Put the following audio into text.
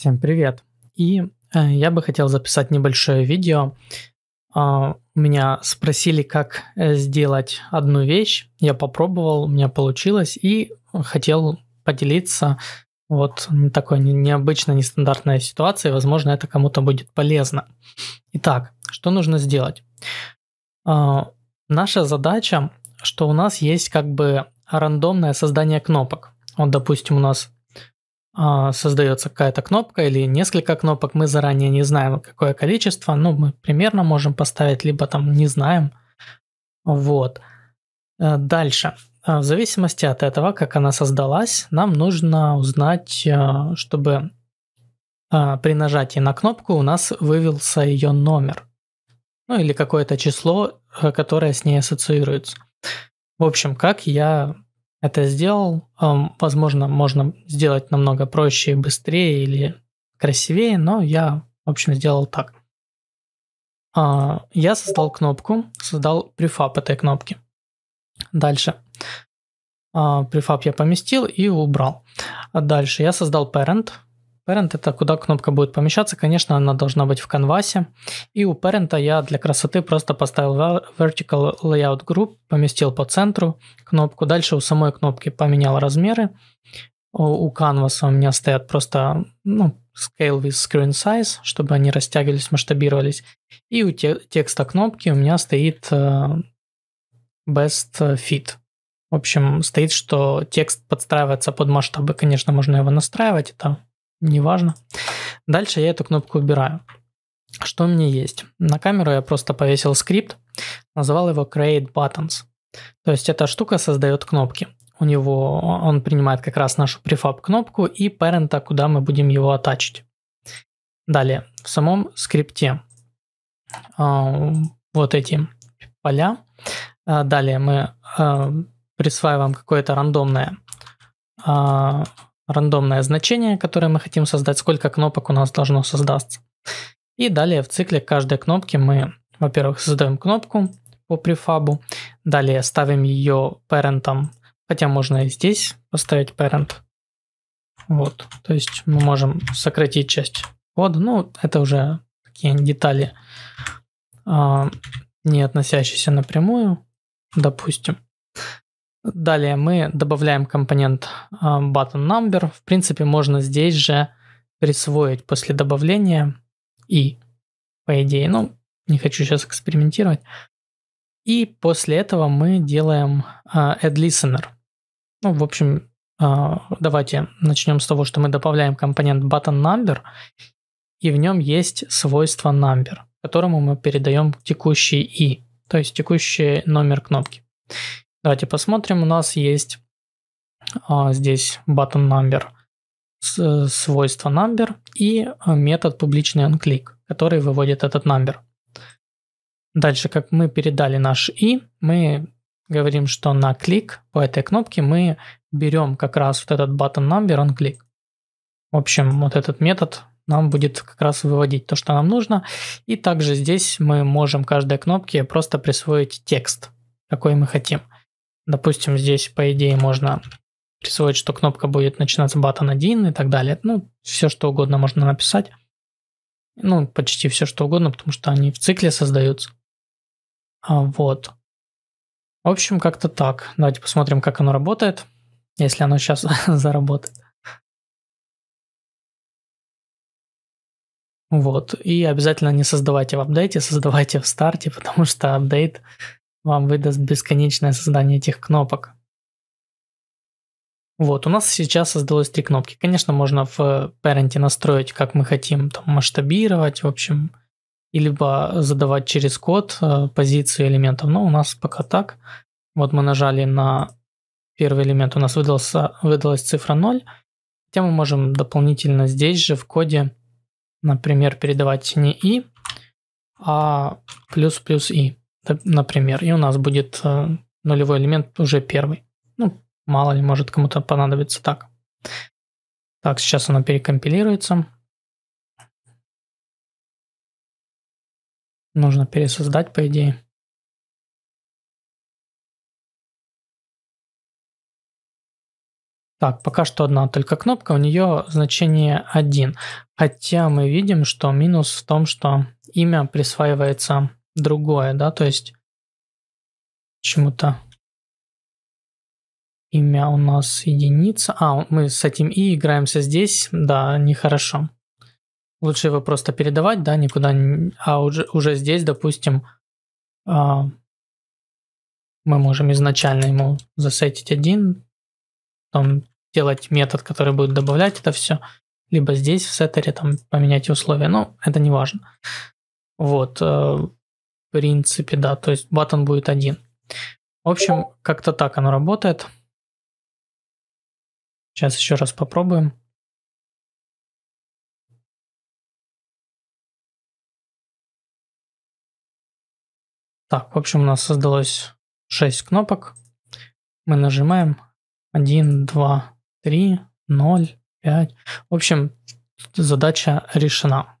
Всем привет! И э, я бы хотел записать небольшое видео. Э, меня спросили, как э, сделать одну вещь. Я попробовал, у меня получилось, и хотел поделиться вот такой необычной, нестандартной ситуацией. Возможно, это кому-то будет полезно. Итак, что нужно сделать? Э, наша задача, что у нас есть как бы рандомное создание кнопок. Вот, допустим, у нас а, создается какая-то кнопка или несколько кнопок, мы заранее не знаем, какое количество, но ну, мы примерно можем поставить, либо там не знаем. Вот. Э, дальше. Э, в зависимости от этого, как она создалась, нам нужно узнать, э, чтобы при нажатии на кнопку у нас вывелся ее номер. Ну или какое-то число, которое с ней ассоциируется. В общем, как я это сделал, возможно, можно сделать намного проще, и быстрее или красивее, но я, в общем, сделал так. А, я создал кнопку, создал префаб этой кнопки. Дальше. А, префаб я поместил и убрал. А дальше я создал parent, Parent – это куда кнопка будет помещаться. Конечно, она должна быть в конвасе. И у Parent я для красоты просто поставил Vertical Layout Group, поместил по центру кнопку. Дальше у самой кнопки поменял размеры. У Canvas у меня стоят просто ну, Scale with Screen Size, чтобы они растягивались, масштабировались. И у те- текста кнопки у меня стоит э, Best Fit – в общем, стоит, что текст подстраивается под масштабы. Конечно, можно его настраивать, это неважно. Дальше я эту кнопку убираю. Что у меня есть? На камеру я просто повесил скрипт, назвал его Create Buttons. То есть эта штука создает кнопки. У него он принимает как раз нашу prefab кнопку и parent, куда мы будем его оттачить. Далее, в самом скрипте э, вот эти поля. А, далее мы э, присваиваем какое-то рандомное э, рандомное значение, которое мы хотим создать, сколько кнопок у нас должно создаться. И далее в цикле каждой кнопки мы, во-первых, создаем кнопку по префабу, далее ставим ее парентом, хотя можно и здесь поставить parent. Вот, то есть мы можем сократить часть кода, ну это уже такие детали, а, не относящиеся напрямую, допустим. Далее мы добавляем компонент а, button number. В принципе, можно здесь же присвоить после добавления и, по идее, ну, не хочу сейчас экспериментировать. И после этого мы делаем а, add listener. Ну, в общем, а, давайте начнем с того, что мы добавляем компонент button number, и в нем есть свойство number, которому мы передаем текущий и, то есть текущий номер кнопки. Давайте посмотрим. У нас есть а, здесь button number, с, свойство number и а, метод публичный onClick, который выводит этот number. Дальше, как мы передали наш i, мы говорим, что на клик по этой кнопке мы берем как раз вот этот button number onClick. В общем, вот этот метод нам будет как раз выводить то, что нам нужно. И также здесь мы можем каждой кнопке просто присвоить текст, какой мы хотим. Допустим, здесь, по идее, можно присвоить, что кнопка будет начинаться button 1 и так далее. Ну, все что угодно можно написать. Ну, почти все что угодно, потому что они в цикле создаются. А, вот. В общем, как-то так. Давайте посмотрим, как оно работает, если оно сейчас заработает. Вот. И обязательно не создавайте в апдейте, создавайте в старте, потому что апдейт вам выдаст бесконечное создание этих кнопок. Вот, у нас сейчас создалось три кнопки. Конечно, можно в э, Parent настроить, как мы хотим, там, масштабировать, в общем, либо задавать через код э, позицию элементов, но у нас пока так. Вот мы нажали на первый элемент, у нас выдался, выдалась цифра 0, хотя мы можем дополнительно здесь же в коде, например, передавать не и, а плюс плюс и например, и у нас будет э, нулевой элемент уже первый. Ну, мало ли, может кому-то понадобится так. Так, сейчас оно перекомпилируется. Нужно пересоздать, по идее. Так, пока что одна только кнопка, у нее значение 1. Хотя мы видим, что минус в том, что имя присваивается другое, да, то есть чему-то имя у нас единица. А, мы с этим и играемся здесь, да, нехорошо. Лучше его просто передавать, да, никуда, не... а уже, уже здесь, допустим, а, мы можем изначально ему засетить один, потом делать метод, который будет добавлять это все, либо здесь в сеттере там поменять условия, но это не важно. Вот, э, принципе, да, то есть батон будет один. В общем, как-то так оно работает. Сейчас еще раз попробуем. Так, в общем, у нас создалось 6 кнопок. Мы нажимаем 1, 2, 3, 0, 5. В общем, задача решена.